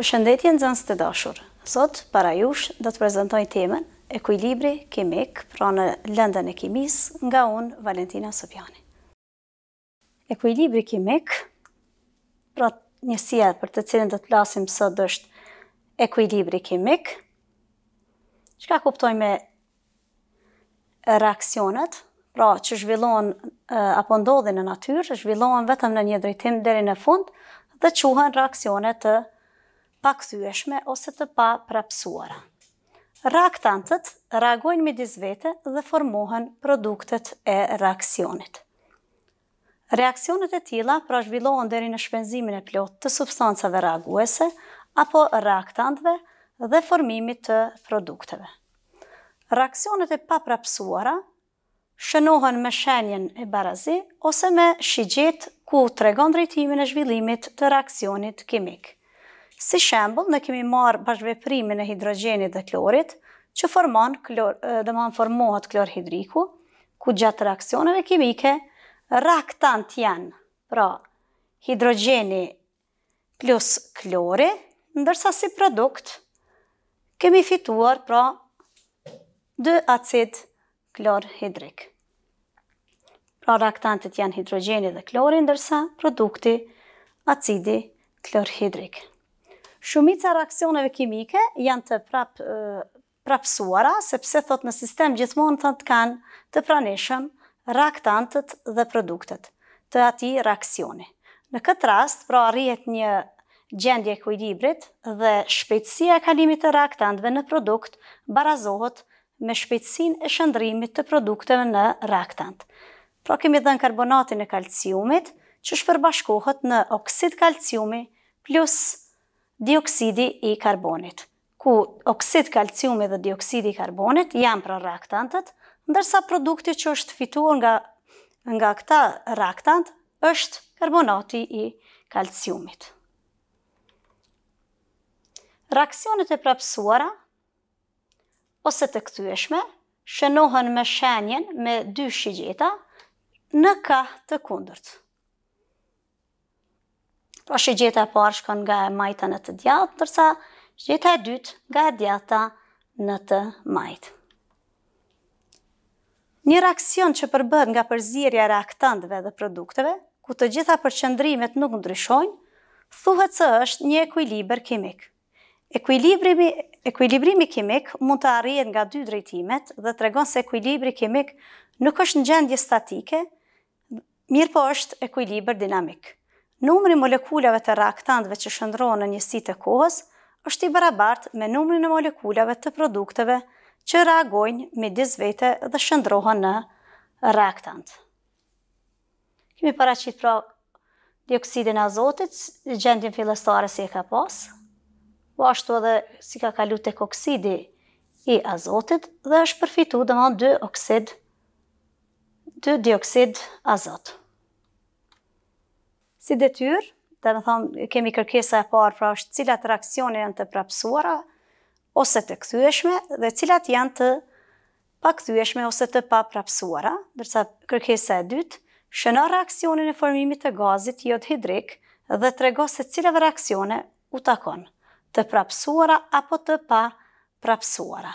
Për shëndetje në zënës të dashur, sot para jush do të prezentoj temën Ekuilibri Kimik pra në lëndën e kimis nga unë Valentina Sopjani. Ekuilibri Kimik, pra njësia për të cilën do të lasim sot është Ekuilibri Kimik, që ka kuptoj me reakcionet, pra që zhvillohen apo ndodhin në natyrë, zhvillohen vetëm në një drejtim dheri në fund dhe quhen reakcionet të pa ose të pa prapsuara. Raktantët reagojnë me dizvete dhe formohen produktet e reakcionit. Reakcionet e tila pra zhvillohen deri në shpenzimin e plot të substancave reaguese apo reaktantve dhe formimit të produkteve. Reakcionet e pa prapsuara shënohen me shenjen e barazi ose me shigjet ku të regon drejtimin e zhvillimit të reakcionit kimikë. Si shembol, në kemi marë bashkëveprimin e hidrogenit dhe klorit, që formohet klorhidriku, ku gjatë reakcioneve kimike, reaktant janë, pra hidrogeni plus klori, ndërsa si produkt, kemi fituar pra 2 acid klorhidrik. Pra reaktantit janë hidrogeni dhe klori, ndërsa produkti acidi klorhidrik shumica reakcioneve kimike janë të prap, prapsuara, sepse thot në sistem gjithmonë thot të kanë të praneshëm reaktantët dhe produktet të ati reakcioni. Në këtë rast, pra rrjet një gjendje ekuilibrit dhe shpejtësia e kalimit të reaktantëve në produkt barazohet me shpejtësinë e shëndrimit të produkteve në reaktant. Pra kemi dhën karbonatin e kalciumit që shpërbashkohet në oksid kalciumi plus dioksidi i karbonit, ku oksid kalciumi dhe dioksidi i karbonit janë pra reaktantët, ndërsa produkti që është fituar nga, nga këta reaktant është karbonati i kalciumit. Reakcionet e prapsuara, ose të këtyeshme, shënohen me shenjen me dy shigjeta në ka të kundërtë. Pra po gjitha e parë shkon nga e majta në të djatë, tërsa gjitha e dytë nga e djata në të majtë. Një reakcion që përbën nga përzirja reaktantëve dhe produkteve, ku të gjitha përqëndrimet nuk ndryshojnë, thuhet se është një ekuiliber kimik. Ekwilibrimi ekuilibrimi kimik mund të arrijet nga dy drejtimet dhe të regon se ekuilibri kimik nuk është në gjendje statike, mirë po është ekuilibër dinamikë numri molekulave të reaktantëve që shëndrohen në njësi e kohës është i barabartë me numrin e molekulave të produkteve që reagojnë midis vete dhe shëndrohen në reaktant. Kemi paraqit pra dioksidin e azotit, gjendin fillestare si e ka pas, po ashtu edhe si ka kalu tek oksidi i azotit dhe është përfitu dhe ma dy oksid, dy dioksid azotë si detyr, dhe me thonë, kemi kërkesa e parë, pra është cilat reakcione janë të prapsuara, ose të këthyeshme, dhe cilat janë të pa këthyeshme ose të pa prapsuara, dërsa kërkesa e dytë, shëna reakcionin e formimit të gazit jodhidrik hidrik dhe të rego se cilave reakcione u takon, të prapsuara apo të pa prapsuara.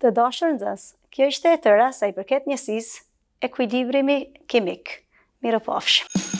Të dashër nëzës, kjo ishte e tëra sa i përket njësis ekuilibrimi kimik. Mirë pofshë.